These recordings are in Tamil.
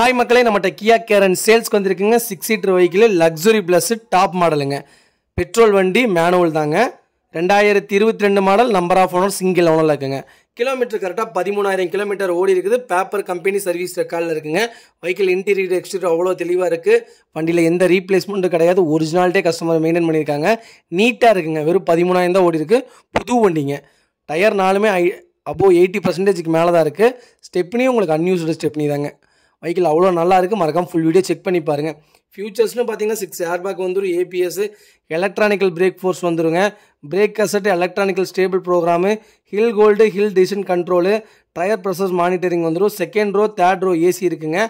ஹாய் மக்களே நம்மகிட்ட கியா கேரன் சேல்ஸ்க்கு வந்திருக்குங்க six seater vehicle luxury plus top மாடலுங்க பெட்ரோல் வண்டி மேனுவல் தாங்க ரெண்டாயிரத்தி இருபத்தி ரெண்டு model number of owner single ஓனரில் இருக்குங்க கிலோமீட்டர் கரெக்டாக பதிமூணாயிரம் கிலோமீட்டர் ஓடி இருக்குது பேப்பர் கம்பெனி சர்வீஸ் ரெக்கார்டில் இருக்குங்க வெஹிக்கிள் இன்டீரியர் எக்ஸ்டீரியர் அவ்வளோ தெளிவாக இருக்குது வண்டியில் எந்த ரீப்ளேஸ்மெண்ட்டும் கிடையாது ஒரிஜினாலிட்டே கஸ்டமர் மெயின்டைன் பண்ணியிருக்காங்க நீட்டாக இருக்குங்க வெறும் பதிமூணாயிரம் தான் ஓடி இருக்குது புது வண்டிங்க டயர் நாலுமே ஐ அபோவ் எயிட்டி பர்சன்டேஜுக்கு மேலே தான் இருக்குது ஸ்டெப்னி உங்களுக்கு அன்யூஸ்டு ஸ்டெப்னி தாங்க வெஹிக்கிள் அவ்வளோ நல்லா இருக்குது மறக்காமல் ஃபுல் வீடியோ செக் பண்ணி பாருங்கள் ஃபியூச்சர்ஸ்னு பார்த்தீங்கன்னா சிக்ஸ் ஏர் பேக் வந்துடும் ஏபிஎஸ் எலக்ட்ரானிக்கல் பிரேக் ஃபோர்ஸ் வந்துடுங்க பிரேக் கசட் electronical stable program hill hold hill descent control tyre pressures monitoring வந்துடும் second row third row AC இருக்குங்க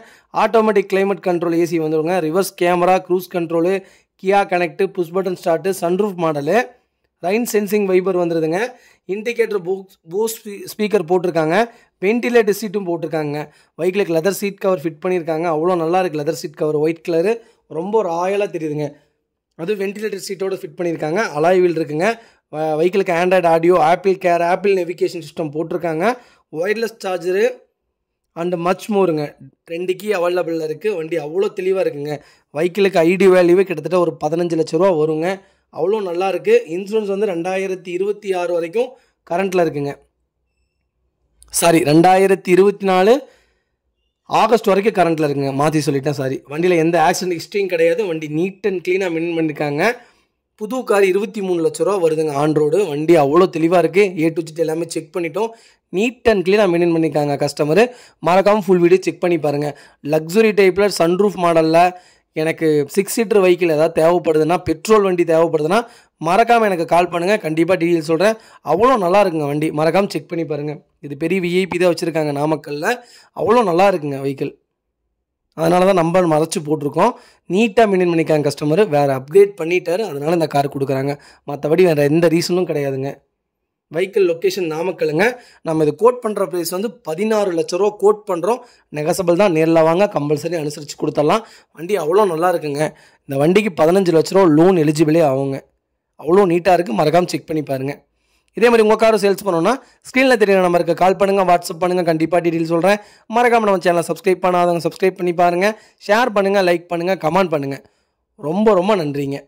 ஆட்டோமேட்டிக் கிளைமேட் கண்ட்ரோல் ஏசி வந்துடுங்க reverse camera cruise control Kia connect push button start sunroof model rain sensing wiper வந்துடுதுங்க இண்டிகேட்டர் போக்ஸ் போஸ் ஸ்பீக்கர் போட்டிருக்காங்க வென்டிலேட்டர் சீட்டும் போட்டிருக்காங்க வைக்கிலுக்கு லெதர் சீட் கவர் ஃபிட் பண்ணியிருக்காங்க அவ்வளோ நல்லா இருக்குது leather seat cover white colour ரொம்ப ராயலாக தெரியுதுங்க அது வென்டிலேட்டர் சீட்டோடு ஃபிட் பண்ணியிருக்காங்க அலாய்வில் வீல் இருக்குங்க வைக்கிலுக்கு Android audio Apple car Apple navigation system போட்டிருக்காங்க ஒயர்லெஸ் சார்ஜரு அண்டு மச் மோருங்க ரெண்டுக்கு அவைலபிளில் இருக்குது வண்டி அவ்வளோ தெளிவாக இருக்குங்க வைக்கிலுக்கு ஐடி வேல்யூவே கிட்டத்தட்ட ஒரு பதினஞ்சு லட்ச ரூபா வருங்க அவ்வளோ நல்லா இருக்குது இன்சூரன்ஸ் வந்து ரெண்டாயிரத்தி இருபத்தி ஆறு வரைக்கும் கரண்ட்டில் இருக்குங்க சாரி ரெண்டாயிரத்தி இருபத்தி நாலு ஆகஸ்ட் வரைக்கும் கரண்ட்டில் இருக்குங்க மாற்றி சொல்லிட்டேன் சாரி வண்டியில் எந்த ஆக்சிடென்ட் ஹிஸ்ட்ரியும் கிடையாது வண்டி நீட் அண்ட் க்ளீனாக மின் பண்ணியிருக்காங்க புது கார் இருபத்தி மூணு லட்ச ரூபா வருதுங்க ஆன் ரோடு வண்டி அவ்வளோ தெளிவாக இருக்குது ஏ டு ஜிட்டு எல்லாமே செக் பண்ணிட்டோம் நீட் அண்ட் க்ளீனாக மெயின்டைன் பண்ணியிருக்காங்க கஸ்டமரு மறக்காமல் ஃபுல் வீடியோ செக் பண்ணி பாருங்கள் லக்ஸுரி டைப்பில் சன்ரூஃப் மாடலில் எனக்கு சிக்ஸ் சீட்டர் வெஹிக்கிள் ஏதாவது தேவைப்படுதுன்னா பெட்ரோல் வண்டி தேவைப்படுதுன்னா மறக்காமல் எனக்கு கால் பண்ணுங்கள் கண்டிப்பாக டீட்டெயில் சொல்கிறேன் அவ்வளோ நல்லா இருக்குங்க வண்டி மறக்காமல் செக் பண்ணி பாருங்கள் இது பெரிய விஐபி தான் வச்சுருக்காங்க நாமக்கல்லில் அவ்வளோ நல்லா இருக்குங்க வெஹிக்கிள் அதனால தான் நம்பர் மறைச்சி போட்டிருக்கோம் நீட்டாக மெயின்டைன் பண்ணிக்காங்க கஸ்டமர் வேறு அப்டேட் பண்ணிட்டாரு அதனால இந்த கார் கொடுக்குறாங்க மற்றபடி வேறு எந்த ரீசனும் கிடையாதுங்க வெஹிக்கிள் லொக்கேஷன் நாமக்கலுங்க நம்ம இது கோட் பண்ணுற ப்ரைஸ் வந்து பதினாறு லட்ச ரூபா கோட் பண்ணுறோம் நெகசபிள் தான் நேரில் வாங்க கம்பல்சரி அனுசரித்து கொடுத்துடலாம் வண்டி அவ்வளோ நல்லா இருக்குங்க இந்த வண்டிக்கு பதினஞ்சு லட்ச ரூபா லோன் எலிஜிபிளே ஆகுங்க அவ்வளோ நீட்டாக இருக்குது மறக்காமல் செக் பண்ணி பாருங்கள் இதே மாதிரி உங்கள் காரும் சேல்ஸ் பண்ணோன்னா ஸ்க்ரீனில் தெரியுற நம்பருக்கு கால் பண்ணுங்கள் வாட்ஸ்அப் பண்ணுங்கள் கண்டிப்பாக டீட்டெயில் சொல்கிறேன் மறக்காமல் நம்ம சேனலை சப்ஸ்கிரைப் பண்ணாதவங்க சப்ஸ்கிரைப் பண்ணி பாருங்கள் ஷேர் பண்ணுங்கள் லைக் பண்ணுங்கள் கமெண்ட் பண்ணுங்கள் ரொம்ப ரொம்ப நன்றிங்க